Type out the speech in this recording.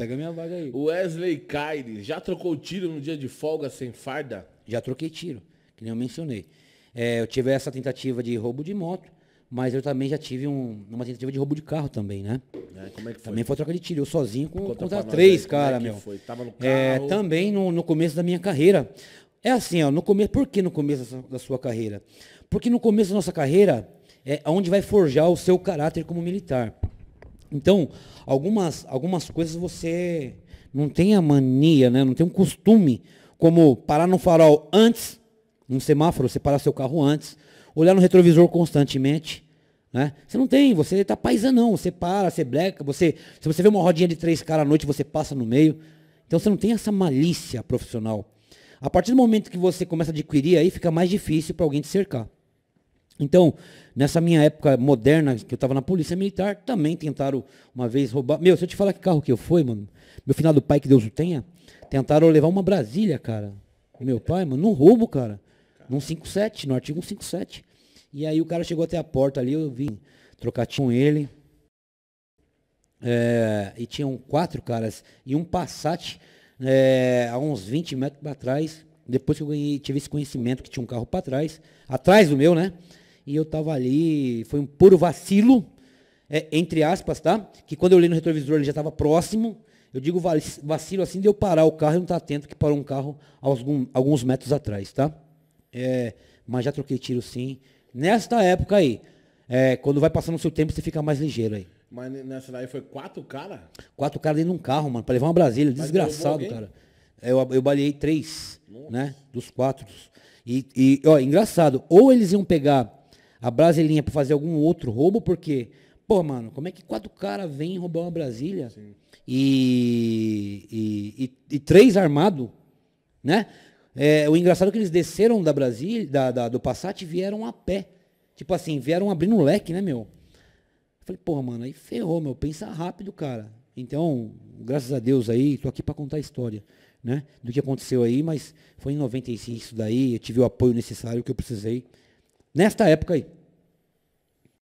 pega minha vaga aí. Wesley Caires, já trocou tiro no dia de folga sem farda? Já troquei tiro, que nem eu mencionei. É, eu tive essa tentativa de roubo de moto, mas eu também já tive um, uma tentativa de roubo de carro também, né? É, como é que foi? Também foi troca de tiro, eu sozinho com, contra três, aí, cara, como é meu. Foi? Tava no é, carro. É, também no, no começo da minha carreira. É assim, ó, no começo, por que no começo da sua carreira? Porque no começo da nossa carreira é onde vai forjar o seu caráter como militar. Então, algumas, algumas coisas você não tem a mania, né? não tem um costume, como parar no farol antes, num semáforo, você parar seu carro antes, olhar no retrovisor constantemente. Né? Você não tem, você está paisanão, você para, você bleca, você, se você vê uma rodinha de três caras à noite, você passa no meio. Então você não tem essa malícia profissional. A partir do momento que você começa a adquirir, aí fica mais difícil para alguém te cercar. Então, nessa minha época moderna, que eu estava na polícia militar, também tentaram uma vez roubar. Meu, se eu te falar que carro que eu fui, mano, meu final do pai, que Deus o tenha, tentaram levar uma Brasília, cara. Meu pai, mano, num roubo, cara. Num 57, no artigo 157. E aí o cara chegou até a porta ali, eu vim trocar com ele. É, e tinham quatro caras e um Passat é, a uns 20 metros para trás. Depois que eu ganhei, tive esse conhecimento que tinha um carro para trás, atrás do meu, né? e eu estava ali, foi um puro vacilo, é, entre aspas, tá? Que quando eu olhei no retrovisor ele já estava próximo. Eu digo vacilo assim de eu parar o carro e não estar tá atento que parou um carro algum, alguns metros atrás, tá? É, mas já troquei tiro sim. Nesta época aí, é, quando vai passando o seu tempo, você fica mais ligeiro aí. Mas nessa daí foi quatro caras? Quatro caras dentro de um carro, mano, pra levar uma Brasília. Desgraçado, cara. Eu, eu baleei três, né, Nossa. né? Dos quatro. E, e, ó, engraçado, ou eles iam pegar a Brasilinha para fazer algum outro roubo, porque, pô, mano, como é que quatro caras vêm roubar uma Brasília e e, e, e, três armados, né? É, o engraçado é que eles desceram da Brasília, da, da, do Passat e vieram a pé. Tipo assim, vieram abrindo um leque, né, meu? Eu falei, porra, mano, aí ferrou, meu. Pensa rápido, cara. Então, graças a Deus aí, tô aqui para contar a história, né? Do que aconteceu aí, mas foi em 96 isso daí, eu tive o apoio necessário que eu precisei nesta época aí.